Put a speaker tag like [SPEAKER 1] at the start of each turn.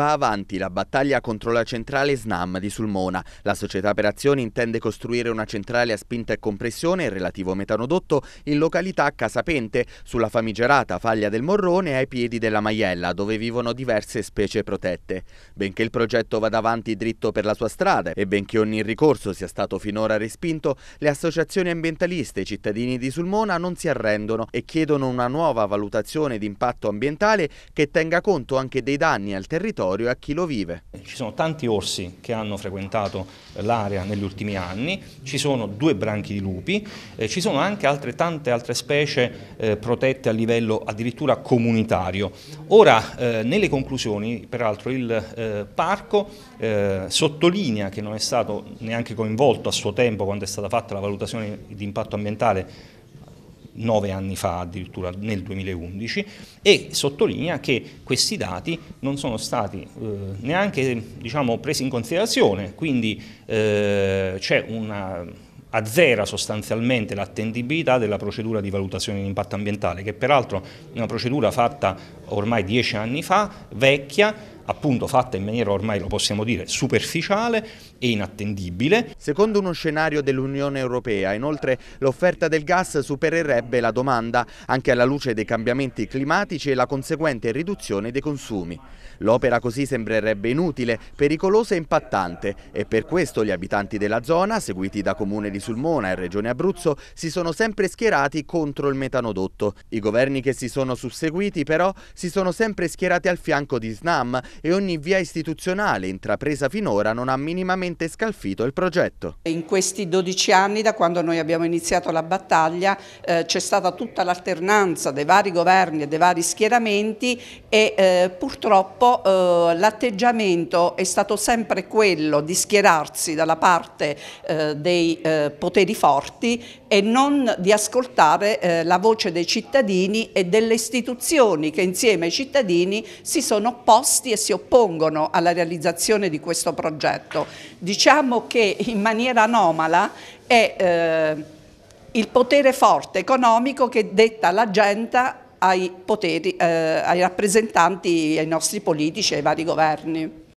[SPEAKER 1] Va avanti la battaglia contro la centrale SNAM di Sulmona. La società per azioni intende costruire una centrale a spinta e compressione e relativo metanodotto in località Casapente, sulla famigerata faglia del Morrone ai piedi della Maiella, dove vivono diverse specie protette. Benché il progetto vada avanti dritto per la sua strada e benché ogni ricorso sia stato finora respinto, le associazioni ambientaliste e i cittadini di Sulmona non si arrendono e chiedono una nuova valutazione di impatto ambientale che tenga conto anche dei danni al
[SPEAKER 2] territorio territorio e a chi lo vive. Ci sono tanti orsi che hanno frequentato l'area negli ultimi anni, ci sono due branchi di lupi, eh, ci sono anche altre, tante altre specie eh, protette a livello addirittura comunitario. Ora, eh, nelle conclusioni, peraltro, il eh, parco eh, sottolinea che non è stato neanche coinvolto a suo tempo quando è stata fatta la valutazione di impatto ambientale nove anni fa addirittura nel 2011 e sottolinea che questi dati non sono stati eh, neanche diciamo, presi in considerazione, quindi eh, c'è una azzera sostanzialmente l'attendibilità della procedura di valutazione di impatto ambientale, che peraltro è una procedura fatta ormai dieci anni fa, vecchia, appunto fatta in maniera ormai, lo possiamo dire, superficiale e inattendibile. Secondo
[SPEAKER 1] uno scenario dell'Unione Europea, inoltre, l'offerta del gas supererebbe la domanda, anche alla luce dei cambiamenti climatici e la conseguente riduzione dei consumi. L'opera così sembrerebbe inutile, pericolosa e impattante e per questo gli abitanti della zona, seguiti da Comune di Sulmona e Regione Abruzzo, si sono sempre schierati contro il metanodotto. I governi che si sono susseguiti però si sono sempre schierati al fianco di Snam e ogni via istituzionale intrapresa finora non ha minimamente scalfito il progetto.
[SPEAKER 3] In questi 12 anni, da quando noi abbiamo iniziato la battaglia, eh, c'è stata tutta l'alternanza dei vari governi e dei vari schieramenti e eh, purtroppo eh, l'atteggiamento è stato sempre quello di schierarsi dalla parte eh, dei eh, poteri forti e non di ascoltare eh, la voce dei cittadini e delle istituzioni che insieme ai cittadini si sono opposti e si si oppongono alla realizzazione di questo progetto. Diciamo che in maniera anomala è eh, il potere forte economico che detta l'agenda ai, poteri, eh, ai rappresentanti, ai nostri politici, ai vari governi.